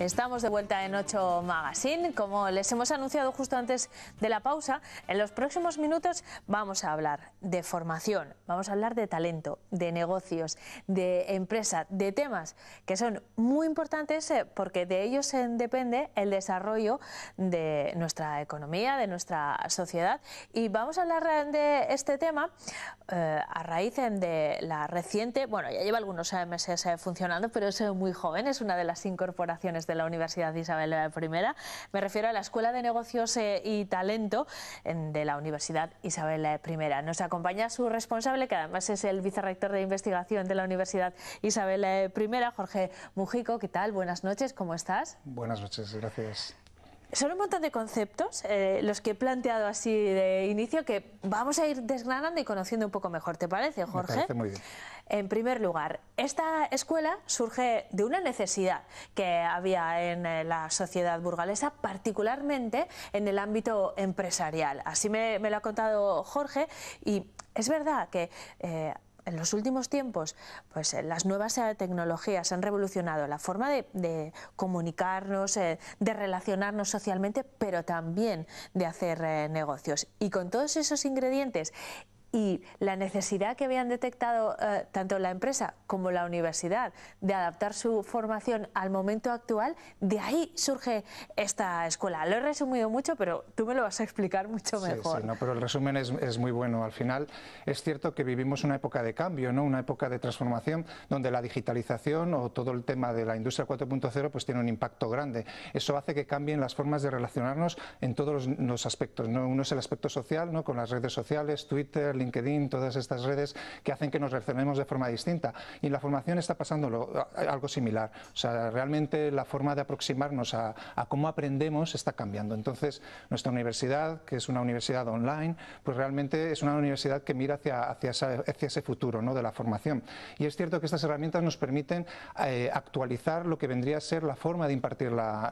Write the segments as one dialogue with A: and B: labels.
A: Estamos de vuelta en ocho Magazine. Como les hemos anunciado justo antes de la pausa, en los próximos minutos vamos a hablar de formación, vamos a hablar de talento, de negocios, de empresa, de temas que son muy importantes eh, porque de ellos depende el desarrollo de nuestra economía, de nuestra sociedad. Y vamos a hablar eh, de este tema eh, a raíz de la reciente, bueno, ya lleva algunos meses funcionando, pero es muy joven, es una de las incorporaciones de la Universidad Isabel I. Me refiero a la Escuela de Negocios eh, y Talento de la Universidad Isabel I. Nos acompaña su responsable, que además es el vicerrector de investigación de la Universidad Isabel I, Jorge Mujico. ¿Qué tal? Buenas noches, ¿cómo estás?
B: Buenas noches, gracias.
A: Son un montón de conceptos, eh, los que he planteado así de inicio, que vamos a ir desgranando y conociendo un poco mejor. ¿Te parece, Jorge? Me parece muy bien. En primer lugar, esta escuela surge de una necesidad que había en eh, la sociedad burgalesa, particularmente en el ámbito empresarial. Así me, lo ha contado Jorge y es verdad que... Eh, en los últimos tiempos, pues eh, las nuevas eh, tecnologías han revolucionado la forma de, comunicarnos, eh, de relacionarnos socialmente, pero también de hacer negocios. Y con todos esos ingredientes y la necesidad que habían detectado eh, tanto la empresa como la universidad de adaptar su formación al momento actual, de ahí surge esta escuela. Lo he resumido mucho, pero tú me lo vas a explicar mucho mejor. Sí,
B: no, pero el resumen es, muy bueno. Al final es cierto que vivimos una época de cambio, ¿no? una época de transformación donde la digitalización o todo el tema de la industria 4.0 pues tiene un impacto grande. Eso hace que cambien las formas de relacionarnos en todos los, los aspectos. ¿no? Uno es el aspecto social, ¿no? con las redes sociales, Twitter, LinkedIn, todas estas redes que hacen que nos relacionemos de forma distinta. Y en la formación está pasando algo similar. O sea, realmente la forma de aproximarnos a, cómo aprendemos está cambiando. Entonces, nuestra universidad, que es una universidad online, pues realmente es una universidad que mira hacia, hacia, ese futuro ¿no? de la formación. Y es cierto que estas herramientas nos permiten eh, actualizar lo que vendría a ser la forma de impartir la,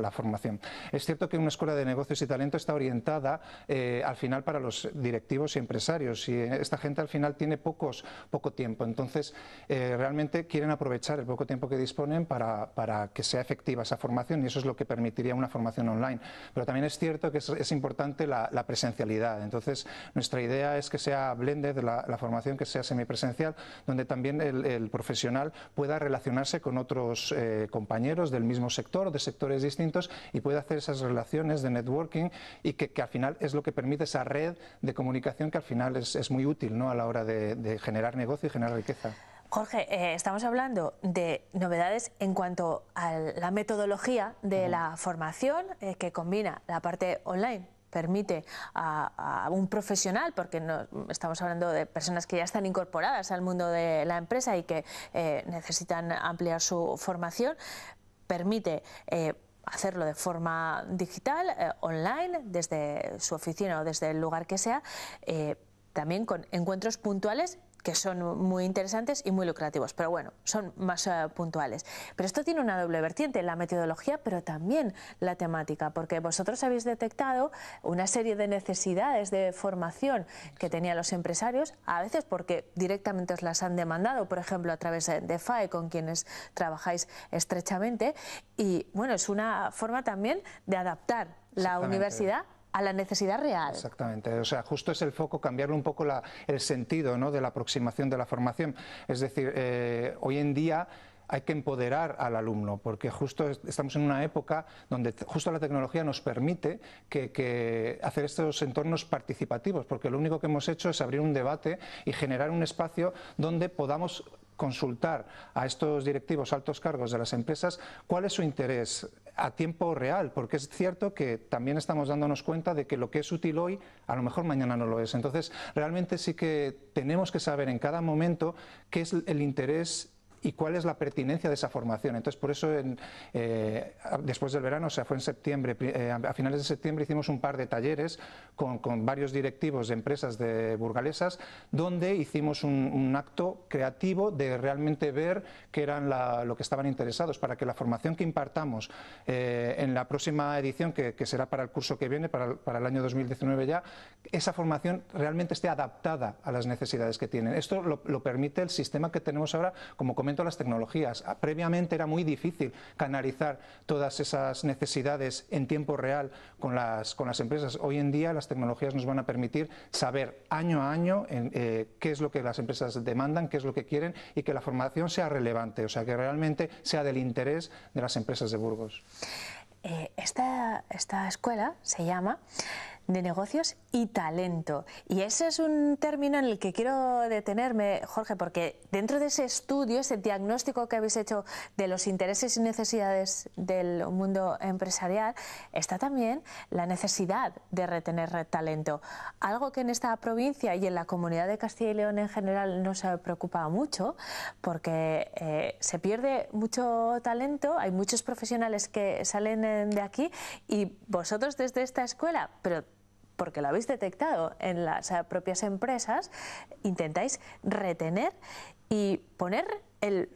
B: la, formación. Es cierto que una escuela de negocios y talento está orientada eh, al final para los directivos y empresarios y eh, esta gente al final tiene pocos, poco tiempo. Entonces, eh, realmente quieren aprovechar el poco tiempo que disponen para, para, que sea efectiva esa formación y eso es lo que permitiría una formación online. Pero también es cierto que es, es importante la, presencialidad. Entonces, nuestra idea es que sea blended la, la formación, que sea semipresencial, donde también el, profesional pueda relacionarse con otros eh, compañeros del mismo sector, de sectores distintos, y pueda hacer esas relaciones de networking y que, que al final es lo que permite esa red de comunicación que al final es, muy útil ¿no? a la hora de, generar negocio y generar riqueza.
A: Jorge, eh, estamos hablando de novedades en cuanto a la metodología de la formación eh, que combina la parte online permite a, un profesional, porque no, estamos hablando de personas que ya están incorporadas al mundo de la empresa y que eh, necesitan ampliar su formación, permite hacerlo de forma digital, online, desde su oficina o desde el lugar que sea también con encuentros puntuales que son muy interesantes y muy lucrativos, pero bueno, son más eh, puntuales. Pero esto tiene una doble vertiente, la metodología, pero también la temática, porque vosotros habéis detectado una serie de necesidades de formación que tenían los empresarios, a veces porque directamente os las han demandado, por ejemplo, a través de FAE, e, con quienes trabajáis estrechamente, y bueno, es una forma también de adaptar la universidad a la necesidad real.
B: Exactamente, o sea, justo es el foco cambiarle un poco el sentido ¿no? de la aproximación de la formación. Es decir, eh, hoy en día hay que empoderar al alumno, porque justo estamos en una época donde justo la tecnología nos permite que, hacer estos entornos participativos, porque lo único que hemos hecho es abrir un debate y generar un espacio donde podamos consultar a estos directivos altos cargos de las empresas cuál es su interés a tiempo real, porque es cierto que también estamos dándonos cuenta de que lo que es útil hoy, a lo mejor mañana no lo es. Entonces, realmente sí que tenemos que saber en cada momento qué es el interés y cuál es la pertinencia de esa formación. Entonces, por eso, en, eh, después del verano, o sea, fue en septiembre, eh, a finales de septiembre hicimos un par de talleres con, varios directivos de empresas de burgalesas, donde hicimos un, acto creativo de realmente ver qué eran lo que estaban interesados, para que la formación que impartamos eh, en la próxima edición, que, será para el curso que viene, para, el año 2019 ya, esa formación realmente esté adaptada a las necesidades que tienen. Esto lo, permite el sistema que tenemos ahora, como a las tecnologías. Ah, previamente era muy difícil canalizar todas esas necesidades en tiempo real con las, con las empresas. Hoy en día las tecnologías nos van a permitir saber año a año eh, qué es lo que las empresas demandan, qué es lo que quieren y que la formación sea relevante, o sea, que realmente sea del interés de las empresas de Burgos.
A: Eh, esta, esta escuela se llama de negocios y talento. Y ese es un término en el que quiero detenerme, Jorge, porque dentro de ese estudio, ese diagnóstico que habéis hecho de los intereses y necesidades del mundo empresarial, está también la necesidad de retener talento. Algo que en esta provincia y en la comunidad de Castilla y León en general no se preocupa mucho, porque eh, se pierde mucho talento, hay muchos profesionales que salen eh, de aquí y vosotros desde esta escuela, pero porque lo habéis detectado en las eh, propias empresas, intentáis retener y poner el,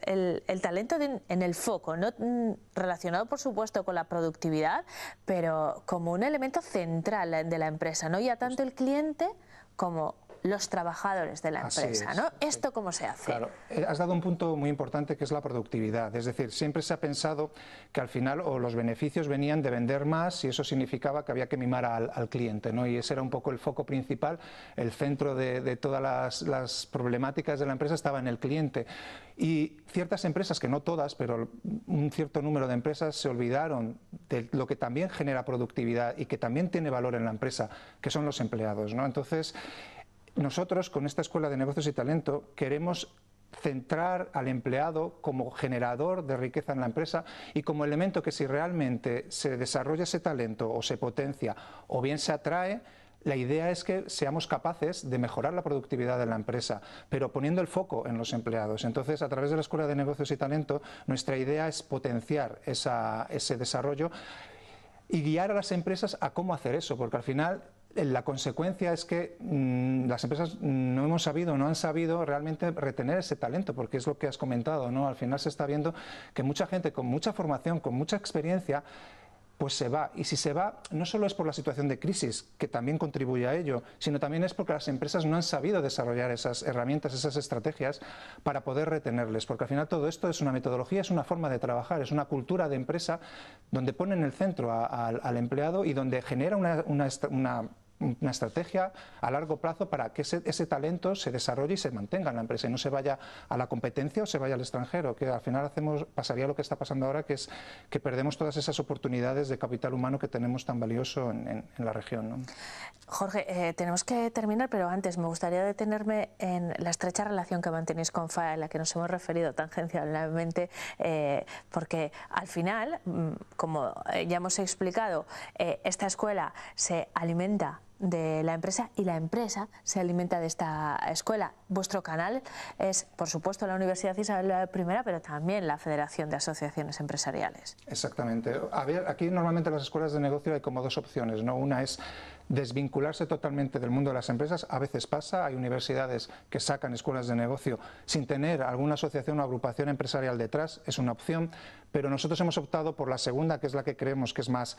A: talento en el foco, no mm, relacionado por supuesto con la productividad, pero como un elemento central de la empresa, no ya tanto el cliente como los trabajadores de la empresa. ¿no? ¿Esto cómo se hace?
B: Eh, has dado un punto muy importante que es la productividad. Es decir, siempre se ha pensado que al final o los beneficios venían de vender más y eso significaba que había que mimar al, al cliente. ¿no? Y ese era un poco el foco principal, el centro de, de todas las, las problemáticas de la empresa estaba en el cliente. Y ciertas empresas, que no todas, pero un cierto número de empresas se olvidaron de lo que también genera productividad y que también tiene valor en la empresa, que son los empleados. ¿no? Entonces, nosotros con esta Escuela de Negocios y Talento queremos centrar al empleado como generador de riqueza en la empresa y como elemento que si realmente se desarrolla ese talento o se potencia o bien se atrae, la idea es que seamos capaces de mejorar la productividad de la empresa, pero poniendo el foco en los empleados. Entonces, a través de la Escuela de Negocios y Talento, nuestra idea es potenciar ese desarrollo y guiar a las empresas a cómo hacer eso, porque al final la consecuencia es que mm, las empresas no hemos sabido, no han sabido realmente retener ese talento, porque es lo que has comentado, ¿no? Al final se está viendo que mucha gente con mucha formación, con mucha experiencia, pues se va. Y si se va, no solo es por la situación de crisis, que también contribuye a ello, sino también es porque las empresas no han sabido desarrollar esas herramientas, esas estrategias para poder retenerles. Porque al final todo esto es una metodología, es una forma de trabajar, es una cultura de empresa donde pone en el centro al empleado y donde genera una una estrategia a largo plazo para que ese, talento se desarrolle y se mantenga en la empresa y no se vaya a la competencia o se vaya al extranjero, que al final hacemos, pasaría lo que está pasando ahora, que es que perdemos todas esas oportunidades de capital humano que tenemos tan valioso en, la región.
A: Jorge, eh, tenemos que terminar, pero antes me gustaría detenerme en la estrecha relación que mantenéis con FAE, a la que nos hemos referido tangencialmente, eh, porque al final, mm, como eh, ya hemos explicado, esta escuela se alimenta de la empresa y la empresa se alimenta de esta escuela. Vuestro canal es, por supuesto, la Universidad Isabel I, pero también la Federación de Asociaciones Empresariales.
B: Exactamente. A ver, aquí normalmente en las escuelas de negocio hay como dos opciones, ¿no? Una es desvincularse totalmente del mundo de las empresas. A veces pasa, hay universidades que sacan escuelas de negocio sin tener alguna asociación o agrupación empresarial detrás, es una opción, pero nosotros hemos optado por la segunda, que es la que creemos que es más,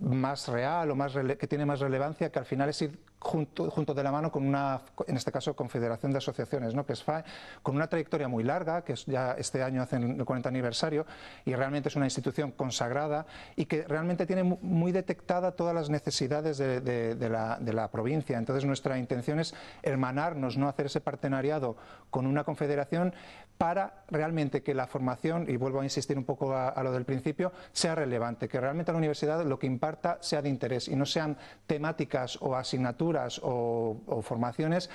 B: más real o más que tiene más relevancia, que al final final es junto, de la mano con una, en este caso, confederación de asociaciones, ¿no? que es FAE, con una trayectoria muy larga, que es ya este año hacen el 40 aniversario, y realmente es una institución consagrada y que realmente tiene muy detectada todas las necesidades de, la, de la, provincia. Entonces nuestra intención es hermanarnos, no hacer ese partenariado con una confederación para realmente que la formación, y vuelvo a insistir un poco a, a lo del principio, sea relevante, que realmente la universidad lo que imparta sea de interés y no sean temáticas o asignaturas o formaciones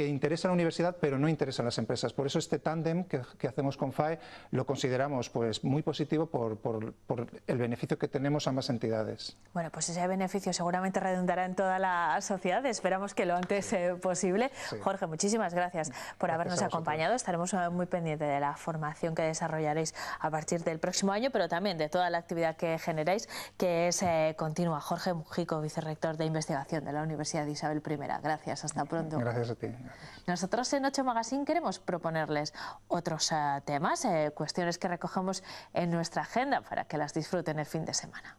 B: que interesa a la universidad pero no interesa a las empresas. Por eso este tándem que, hacemos con FAE lo consideramos pues, muy positivo por, el beneficio que tenemos ambas entidades.
A: Bueno, pues ese beneficio seguramente redundará en toda la sociedad. Esperamos que lo antes eh, posible. Jorge, muchísimas gracias por habernos acompañado. Estaremos eh, muy pendientes de la formación que desarrollaréis a partir del próximo año, pero también de toda la actividad que generáis, que es eh, continua. Jorge Mujico, vicerrector de investigación de la Universidad de Isabel I. Gracias, hasta pronto. Gracias a ti. Nosotros en Ocho Magazine queremos proponerles otros eh, temas, eh, cuestiones que recogemos en nuestra agenda para que las disfruten el fin de semana.